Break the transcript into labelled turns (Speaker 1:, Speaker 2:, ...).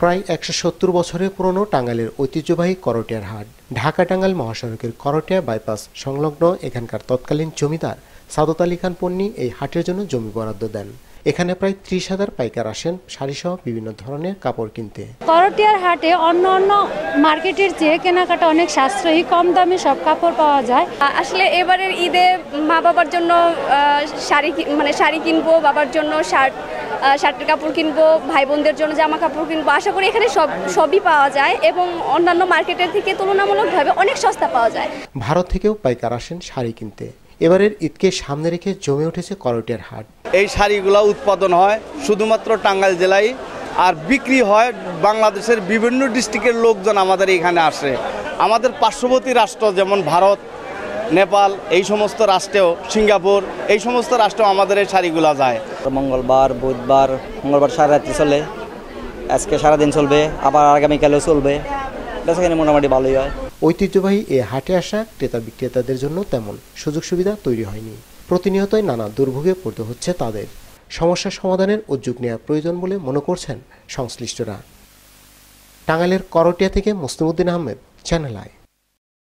Speaker 1: প্রায় একশো সত্তর বছরের পুরনো টাঙ্গাইলের ঐতিহ্যবাহী করটিয়ার হাট ঢাকা টাঙ্গাইল মহাসড়কের করটিয়া বাইপাস সংলগ্ন এখানকার তৎকালীন জমিদার সাদত আলী খান পন্নী এই হাটের জন্য জমি বরাদ্দ দেন এখানে প্রায় ত্রিশ হাজার পাইকার আসেন শাড়িসহ বিভিন্ন ধরনের
Speaker 2: কাপড় কিনতে করটিয়ার হাটে অন্য অন্য মার্কেটের চেয়ে কেনাকাটা অনেক সাশ্রয়ী কম দামে সব কাপড় পাওয়া যায়
Speaker 3: আসলে এবারের ঈদে মা বাবার জন্য শাড়ি মানে শাড়ি কিনবো বাবার জন্য শার্ট শার্টের কাপড় কিনবো ভাই বোনদের জন্য জামা কাপড় কিনবো আশা করি এখানে সব সবই পাওয়া যায় এবং অন্যান্য মার্কেটের থেকে তুলনামূলকভাবে অনেক সস্তা পাওয়া যায়
Speaker 1: ভারত থেকেও পাইকার আসেন শাড়ি কিনতে এবারের ঈদকে সামনে রেখে জমে উঠেছে করটের হাট
Speaker 4: এই শাড়িগুলো উৎপাদন হয় শুধুমাত্র টাঙ্গাইল জেলায় আর বিক্রি হয় বাংলাদেশের বিভিন্ন ডিস্ট্রিক্টের লোকজন আমাদের এখানে আসে আমাদের পার্শ্ববর্তী রাষ্ট্র যেমন ভারত নেপাল এই সমস্ত রাষ্ট্রেও সিঙ্গাপুর এই সমস্ত
Speaker 5: রাষ্ট্রেও আমাদের এই শাড়িগুলা যায় মঙ্গলবার বুধবার মঙ্গলবার সারা রাত্রি চলে আজকে সারাদিন চলবে আবার আগামীকালেও চলবে বেসাখানে মোটামুটি ভালোই হয়
Speaker 1: ঐতিহ্যবাহী এ হাটে আসা ক্রেতা বিক্রেতাদের জন্য তেমন সুযোগ সুবিধা তৈরি হয়নি প্রতিনিয়তই নানা দুর্ভোগে পড়তে হচ্ছে তাদের সমস্যা সমাধানের উদ্যোগ নেওয়া প্রয়োজন বলে মনে করছেন সংশ্লিষ্টরা টাঙ্গাইলের করটিয়া থেকে মুসলিমউদ্দিন আহমেদ চ্যানেল আয়